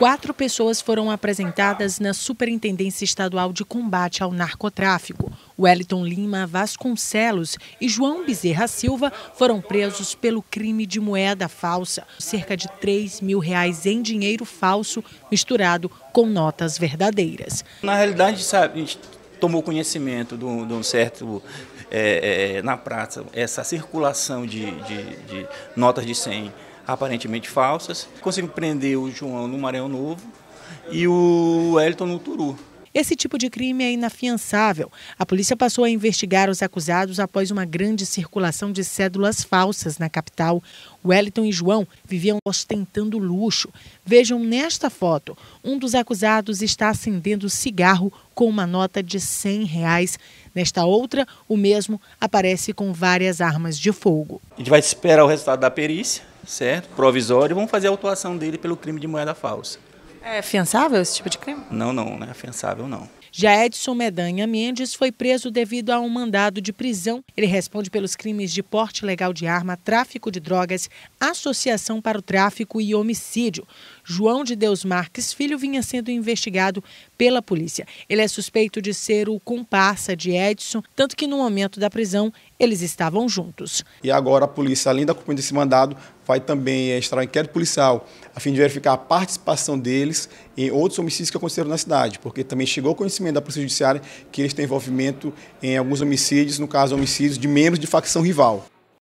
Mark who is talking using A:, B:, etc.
A: Quatro pessoas foram apresentadas na Superintendência Estadual de Combate ao Narcotráfico. Wellington Lima Vasconcelos e João Bezerra Silva foram presos pelo crime de moeda falsa, cerca de 3 mil reais em dinheiro falso misturado com notas verdadeiras.
B: Na realidade, sabe, a gente tomou conhecimento de um, certo, é, é, na praça essa circulação de, de, de notas de 100 aparentemente falsas. Conseguimos prender o João no Maranhão Novo e o Elton no Turu. Esse tipo de crime é
A: inafiançável. A polícia passou a investigar os acusados após uma grande circulação de cédulas falsas na capital. Wellington e João viviam ostentando luxo. Vejam nesta foto, um dos acusados está acendendo cigarro com uma nota de 100 reais. Nesta outra, o mesmo aparece com várias armas de fogo.
B: A gente vai esperar o resultado da perícia certo? Provisório, Vamos fazer a autuação dele pelo crime de moeda falsa.
A: É afiançável esse tipo de crime?
B: Não, não, não é afiançável, não.
A: Já Edson Medanha Mendes foi preso devido a um mandado de prisão. Ele responde pelos crimes de porte legal de arma, tráfico de drogas, associação para o tráfico e homicídio. João de Deus Marques Filho vinha sendo investigado pela polícia. Ele é suspeito de ser o comparsa de Edson, tanto que no momento da prisão eles estavam juntos.
C: E agora a polícia, além da cumprimento desse mandado, vai também extrair eh, um inquérito policial, a fim de verificar a participação deles em outros homicídios que aconteceram na cidade, porque também chegou ao conhecimento da Polícia Judiciária que eles têm envolvimento em alguns homicídios, no caso homicídios de membros de facção rival.